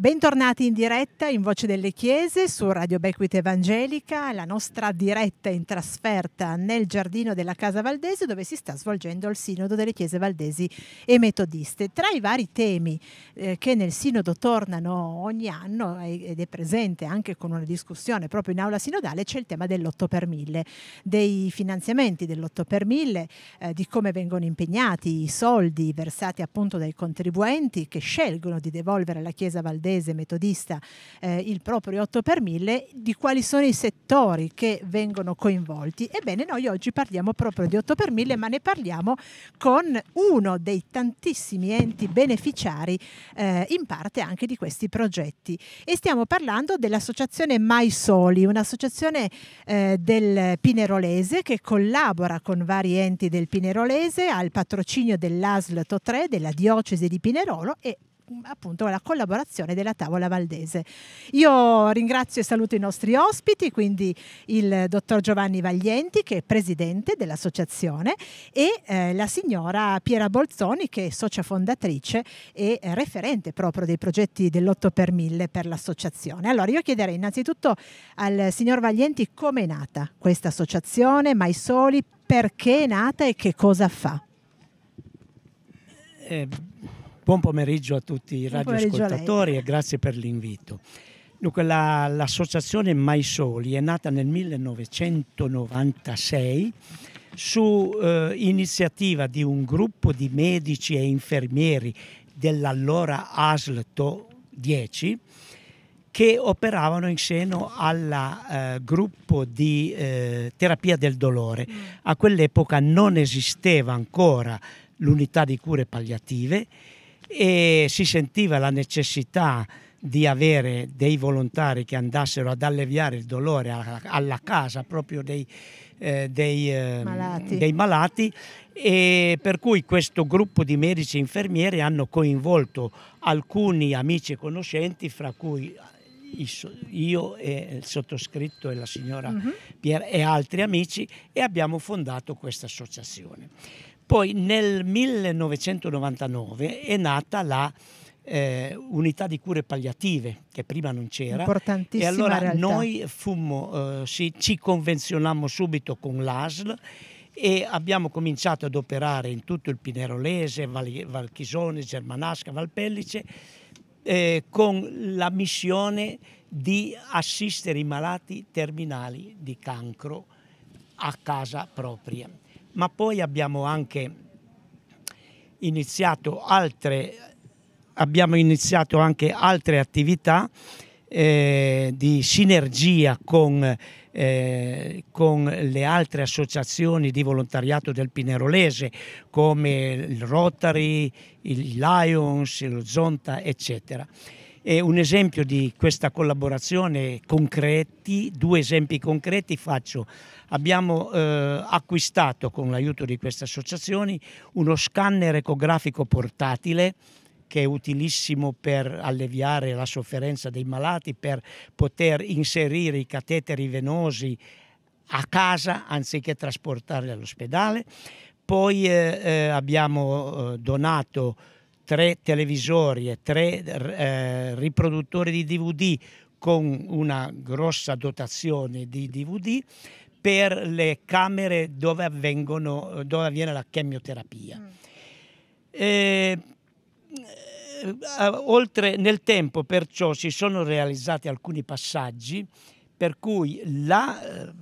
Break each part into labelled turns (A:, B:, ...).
A: Bentornati in diretta in Voce delle Chiese su Radio Bequit Evangelica, la nostra diretta in trasferta nel giardino della Casa Valdese dove si sta svolgendo il Sinodo delle Chiese Valdesi e Metodiste. Tra i vari temi eh, che nel Sinodo tornano ogni anno eh, ed è presente anche con una discussione proprio in aula sinodale c'è il tema dell'otto per mille, dei finanziamenti dell'otto per mille, eh, di come vengono impegnati i soldi versati appunto dai contribuenti che scelgono di devolvere alla Chiesa Valdese canadese metodista eh, il proprio 8 per 1000, di quali sono i settori che vengono coinvolti. Ebbene, noi oggi parliamo proprio di 8 per 1000, ma ne parliamo con uno dei tantissimi enti beneficiari eh, in parte anche di questi progetti. E stiamo parlando dell'associazione Mai Soli, un'associazione eh, del Pinerolese che collabora con vari enti del Pinerolese al patrocinio dell'ASL 3 della diocesi di Pinerolo e appunto la collaborazione della Tavola Valdese. Io ringrazio e saluto i nostri ospiti, quindi il dottor Giovanni Vaglienti che è presidente dell'associazione e eh, la signora Piera Bolzoni che è socia fondatrice e eh, referente proprio dei progetti dell'8 per 1000 per l'associazione. Allora io chiederei innanzitutto al signor Vaglienti come è nata questa associazione, Mai Soli, perché è nata e che cosa fa?
B: Eh, Buon pomeriggio a tutti i radioascoltatori e grazie per l'invito.
A: Dunque, l'associazione
B: Mai Soli è nata nel 1996 su eh, iniziativa di un gruppo di medici e infermieri dell'allora ASLTO TO 10 che operavano in seno al eh, gruppo di eh, terapia del dolore. Mm. A quell'epoca non esisteva ancora l'unità di cure palliative e si sentiva la necessità di avere dei volontari che andassero ad alleviare il dolore alla, alla casa proprio dei, eh, dei, eh, malati. dei, malati. e per cui questo gruppo di medici e infermieri hanno coinvolto alcuni amici e conoscenti fra cui io e il sottoscritto e la signora uh mhm. -huh. Pier e altri amici e abbiamo fondato questa associazione. Poi nel 1999 è nata la eh, unità di cure palliative che prima non c'era e allora realtà. noi fummo, eh, sì, ci convenzionammo subito con l'ASL e abbiamo cominciato ad operare in tutto il Pinerolese, Val Germanasca, Valpellice eh, con la missione di assistere i malati terminali di cancro a casa propria ma poi abbiamo anche iniziato altre, iniziato anche altre attività eh, di sinergia con, eh, con, le altre associazioni di volontariato del Pinerolese come il Rotary, il Lions, lo Zonta eccetera. E un esempio di questa collaborazione concreti, due esempi concreti faccio. Abbiamo eh, acquistato con l'aiuto di queste associazioni uno scanner ecografico portatile che è utilissimo per alleviare la sofferenza dei malati, per poter inserire i cateteri venosi a casa anziché trasportarli all'ospedale. Poi eh, eh abbiamo eh, donato tre televisori e tre eh, riproduttori di DVD con una grossa dotazione di DVD per le camere dove, avvengono, dove avviene la chemioterapia. Mm. E, eh, eh, eh, oltre nel tempo perciò si sono realizzati alcuni passaggi per cui la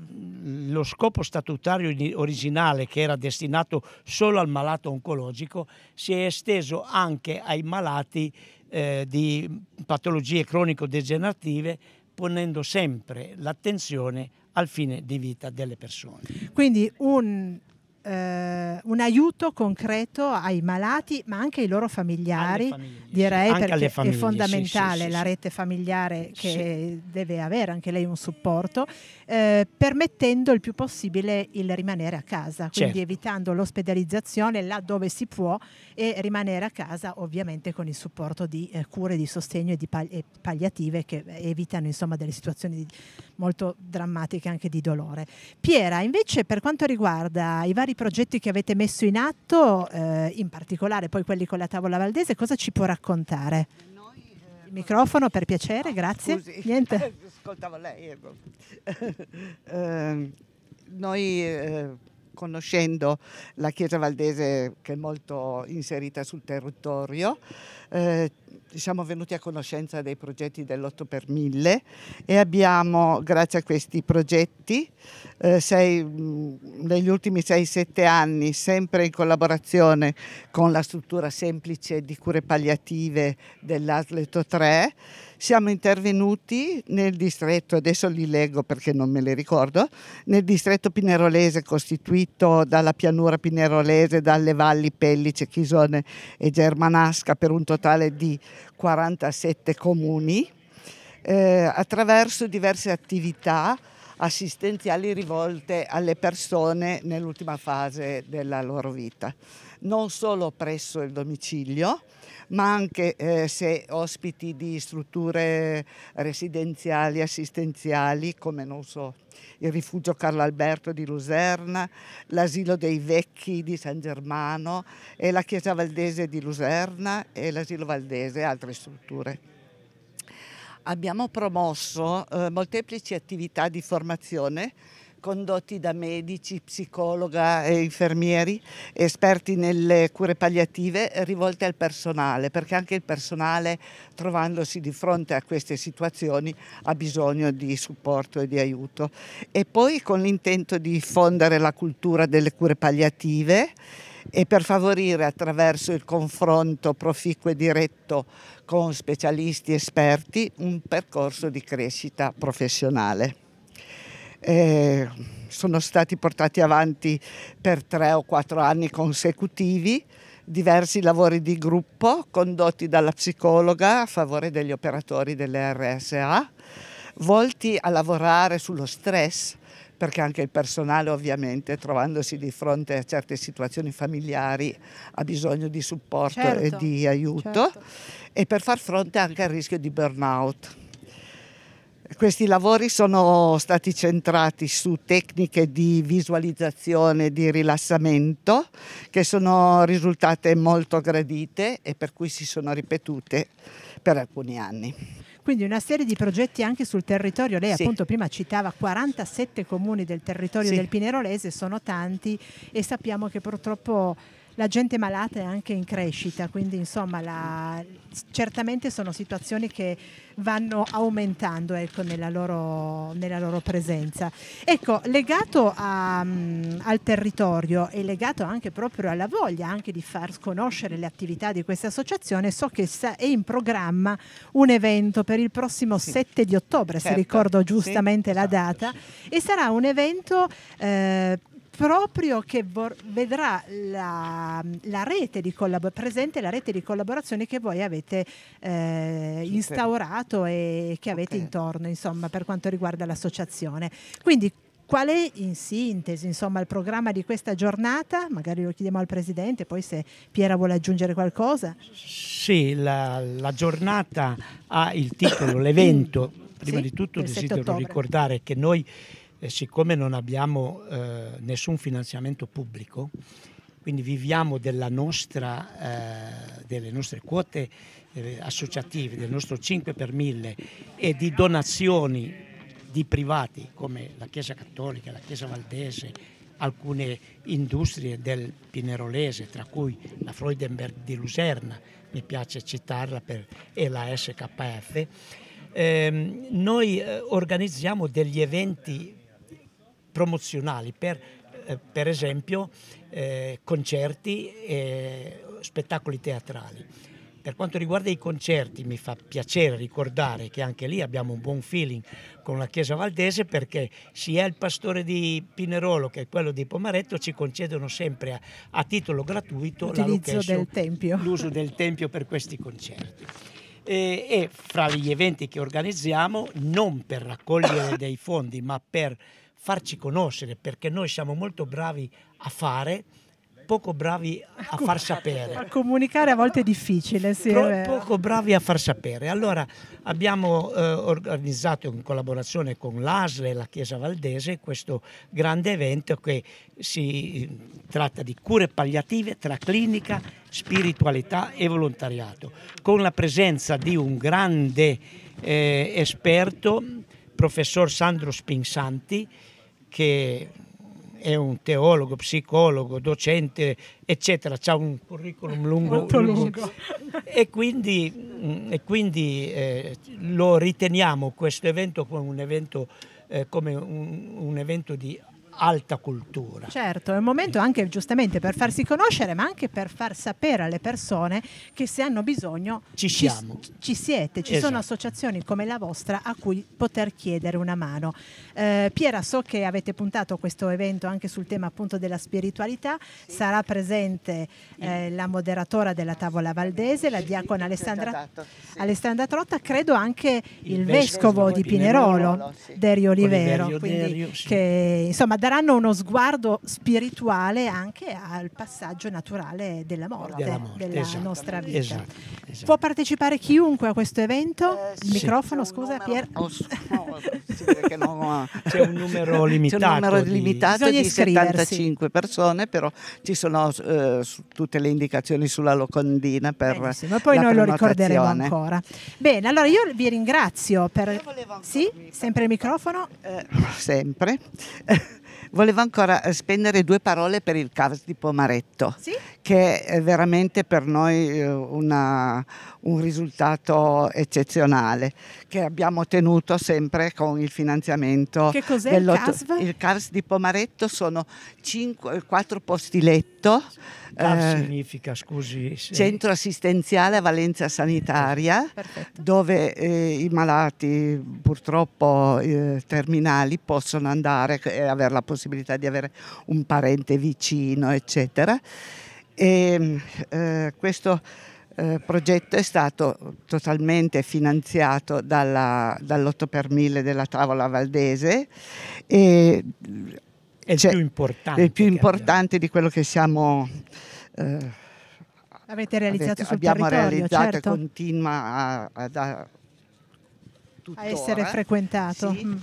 B: lo scopo statutario originale che era destinato solo al malato oncologico si è esteso anche ai malati eh, di patologie cronico-degenerative ponendo sempre l'attenzione al fine di vita delle persone.
A: Quindi un eh, un aiuto concreto ai malati, ma anche ai loro familiari, famiglie, direi, sì. perché famiglie, è fondamentale sì, sì, la rete familiare che deve avere anche lei un supporto, eh, permettendo il più possibile il rimanere a casa, quindi certo. evitando l'ospedalizzazione là dove si può e rimanere a casa ovviamente con il supporto di eh, cure di sostegno e di pal e palliative che evitano insomma delle situazioni di, molto drammatiche anche di dolore. Piera, invece per quanto riguarda i vari progetti che avete messo in atto, eh, in particolare poi quelli con la tavola valdese, cosa ci può raccontare? Il microfono per piacere, ah, grazie. Scusi. Niente.
C: Ascoltavo lei. eh,
A: eh noi eh, conoscendo
C: la Chiesa Valdese che è molto inserita sul territorio, eh, siamo venuti a conoscenza dei progetti dell'8 per 1000 e abbiamo, grazie a questi progetti, eh, sei, negli ultimi 6-7 anni, sempre in collaborazione con la struttura semplice di cure palliative dell'Asleto 3, siamo intervenuti nel distretto, adesso li leggo perché non me li ricordo, nel distretto pinerolese costituito dalla pianura pinerolese, dalle valli Pellice, Chisone e Germanasca per un totale di 47 comuni, eh, attraverso diverse attività assistenziali rivolte alle persone nell'ultima fase della loro vita non solo presso il domicilio, ma anche eh, se ospiti di strutture residenziali, assistenziali, come non so, il rifugio Carlo Alberto di Luserna, l'asilo dei vecchi di San Germano e la chiesa valdese di Luserna e l'asilo valdese e altre strutture abbiamo promosso eh, molteplici attività di formazione condotti da medici, psicologa e infermieri, esperti nelle cure palliative rivolte al personale, perché anche il personale trovandosi di fronte a queste situazioni ha bisogno di supporto e di aiuto. E poi con l'intento di fondere la cultura delle cure palliative e per favorire attraverso il confronto proficuo e diretto con specialisti esperti un percorso di crescita professionale eh, sono stati portati avanti per tre o quattro anni consecutivi diversi lavori di gruppo condotti dalla psicologa a favore degli operatori delle RSA, volti a lavorare sullo stress, perché anche il personale ovviamente trovandosi di fronte a certe situazioni familiari ha bisogno di supporto certo, e di aiuto certo. e per far fronte anche al rischio di burnout. Questi lavori sono stati centrati su tecniche di visualizzazione, di rilassamento, che sono risultate molto gradite e per cui si sono ripetute per alcuni anni.
A: Quindi una serie di progetti anche sul territorio, lei sì. appunto prima citava 47 comuni del territorio sì. del Pinerolese, sono tanti e sappiamo che purtroppo la gente malata è anche in crescita, quindi insomma la, certamente sono situazioni che vanno aumentando ecco, nella, loro, nella, loro, presenza. Ecco, legato a, mm, al territorio e legato anche proprio alla voglia anche di far conoscere le attività di questa associazione, so che è in programma un evento per il prossimo sì. 7 di ottobre, certo. se ricordo giustamente sì, la esatto, data, sì. e sarà un evento... Eh, proprio che vedrà la, la rete di presente la rete di collaborazione che voi avete eh, instaurato e che avete okay. intorno insomma, per quanto riguarda l'associazione. Quindi Qual è in sintesi insomma, il programma di questa giornata? Magari lo chiediamo al Presidente, poi se Piera vuole aggiungere qualcosa.
B: Sì, la, la giornata ha il titolo, l'evento. Prima sì, di tutto desidero ottobre. ricordare che noi eh, siccome non abbiamo eh, nessun finanziamento pubblico, quindi viviamo nostra, eh, delle nostre quote eh, associative, del nostro 5 per 1000 e di donazioni di privati come la Chiesa Cattolica, la Chiesa Valdese, alcune industrie del Pinerolese, tra cui la Freudenberg di Luserna, mi piace citarla, per, e la SKF. Ehm, eh, noi organizziamo degli eventi promozionali per, eh, per esempio eh, concerti e spettacoli teatrali. Per quanto riguarda i concerti mi fa piacere ricordare che anche lì abbiamo un buon feeling con la Chiesa Valdese perché sia il pastore di Pinerolo che quello di Pomaretto ci concedono sempre a, a titolo gratuito l'uso del, l'uso del tempio per questi concerti. E, e fra gli eventi che organizziamo, non per raccogliere dei fondi ma per farci conoscere, perché noi siamo molto bravi a fare, poco bravi a far sapere. A
A: comunicare a volte è difficile, sì. È poco
B: bravi a far sapere. Allora abbiamo eh, organizzato in collaborazione con l'ASLE e la Chiesa Valdese questo grande evento che si eh, tratta di cure palliative tra clinica, spiritualità e volontariato, con la presenza di un grande eh, esperto professor Sandro Spinsanti, che è un teologo, psicologo, docente, eccetera, ha un curriculum lungo. Molto lungo. e quindi, mm, e quindi eh, lo riteniamo questo evento come un evento, eh, come un, un evento di alta cultura.
A: Certo, è un momento anche giustamente per farsi conoscere, ma anche per far sapere alle persone che se hanno bisogno ci, ci, ci siete, ci esatto. sono associazioni come la vostra a cui poter chiedere una mano. Eh, Piera, so che avete puntato questo evento anche sul tema appunto della spiritualità, sì. sarà presente eh, la moderatora della tavola valdese, la diacona Alessandra, Tratto, sì. Alessandra Trotta, credo anche il, il vescovo, vescovo, di Pinerolo, Pinerolo sì. Derio Olivero, Oliverio, quindi, Derio, che insomma daranno uno sguardo spirituale anche al passaggio naturale della morte, della, morte, della nostra vita. Esatto, esatto. Può partecipare chiunque a questo evento? Eh, Il sì. microfono, scusa, Pier. Oh, no, sì,
C: non... c'è un numero limitato. C'è un numero di... limitato di 75 persone, però ci sono eh, tutte le indicazioni sulla locandina per Benissimo, poi noi lo ricorderemo ancora.
A: Bene, allora io vi ringrazio per... Sì, sempre il microfono? Eh,
C: sempre volevo ancora eh, spendere due parole per il CAVS di Pomaretto. Sì? che è veramente per noi eh, una, un risultato eccezionale che abbiamo ottenuto sempre con il finanziamento. Che cos'è il CARS? Il CARS di Pomaretto sono 5, 4 posti letto. Eh, significa,
B: scusi. Sì. Centro
C: assistenziale a valenza sanitaria, Perfetto. dove eh, i malati purtroppo eh, terminali possono andare e eh, avere la possibilità di avere un parente vicino, eccetera. E, ehm, eh, questo eh, progetto è stato totalmente finanziato dalla, dall'8 per 1000 della Tavola Valdese e è il più importante, il più importante di quello che siamo eh,
A: Avete realizzato avete, abbiamo realizzato certo. e
C: continua a, a, a, a essere frequentato. Sì. Mm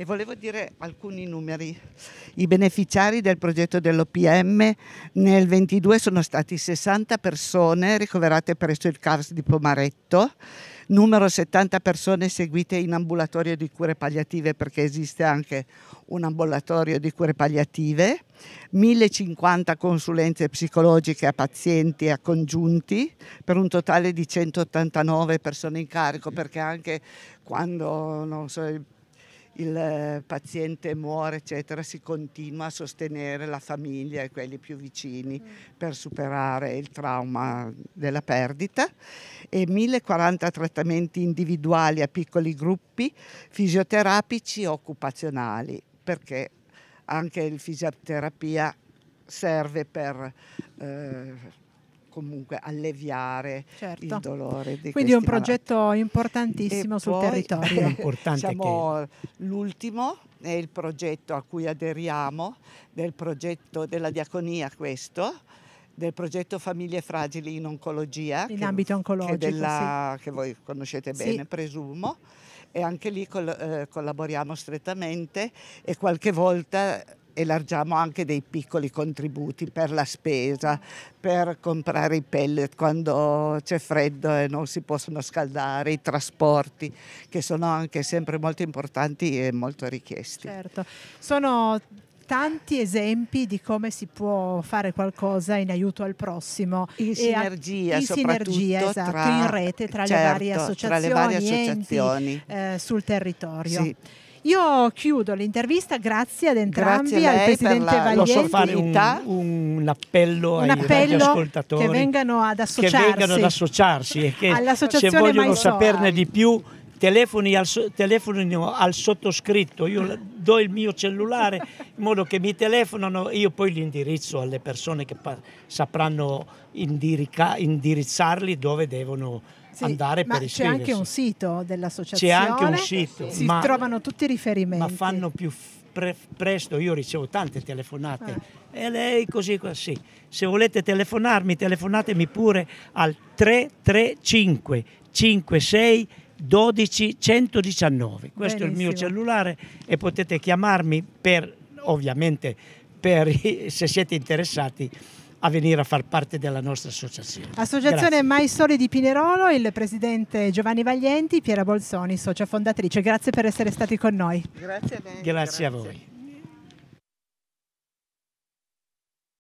C: e volevo dire alcuni numeri. I beneficiari del progetto dell'OPM nel 22 sono stati 60 persone ricoverate presso il CARS di Pomaretto, numero 70 persone seguite in ambulatorio di cure palliative perché esiste anche un ambulatorio di cure palliative, 1050 consulenze psicologiche a pazienti e a congiunti per un totale di 189 persone in carico perché anche quando non so, il eh, paziente muore, eccetera, si continua a sostenere la famiglia e quelli più vicini mm. per superare il trauma della perdita e 1040 trattamenti individuali a piccoli gruppi fisioterapici e occupazionali, perché anche la fisioterapia serve per eh, comunque alleviare certo. il dolore. Quindi è un progetto
A: malati. importantissimo e sul poi, territorio. Siamo che... Diciamo, l'ultimo
C: è il progetto a cui aderiamo, del progetto della diaconia questo, del progetto Famiglie Fragili in Oncologia. In che, ambito
A: oncologico, che, della,
C: sì. che voi conoscete bene, sì. presumo. E anche lì col, eh, collaboriamo strettamente e qualche volta elargiamo anche dei piccoli contributi per la spesa, per comprare i pellet quando c'è freddo e non si possono scaldare, i trasporti che sono anche sempre molto importanti e molto richiesti.
A: Certo, sono tanti esempi di come si può fare qualcosa in aiuto al prossimo. In sinergia, in sinergia esatto, tra, in rete tra, certo, le varie associazioni, tra le varie associazioni. Enti, eh, sul territorio. Sì. Io chiudo l'intervista, grazie ad entrambi, grazie al Presidente Vaglienti. Posso fare un,
B: un appello un ai appello ascoltatori che vengano
A: ad associarsi, che vengano ad
B: associarsi e che se vogliono saperne di più telefoni al, telefonino al sottoscritto, io do il mio cellulare in modo che mi telefonano, io poi li indirizzo alle persone che sapranno indirizzarli dove devono sì, andare per iscriversi. C'è anche un
A: sito dell'associazione. C'è anche un sito. Si ma, trovano tutti i riferimenti. Ma
B: fanno più pre presto, io ricevo tante telefonate. Ah. E lei così, così. Se volete telefonarmi, telefonatemi pure al 335 56 12 119. Questo Benissimo. è il mio cellulare e potete chiamarmi per, ovviamente, per, se siete interessati a venire a far parte della nostra associazione. Associazione Grazie. Mai
A: Sole di Pinerolo, il presidente Giovanni Vaglienti, Piera Bolzoni, socia fondatrice. Grazie per essere stati con noi. Grazie
C: a
B: lei. Grazie, Grazie. a voi.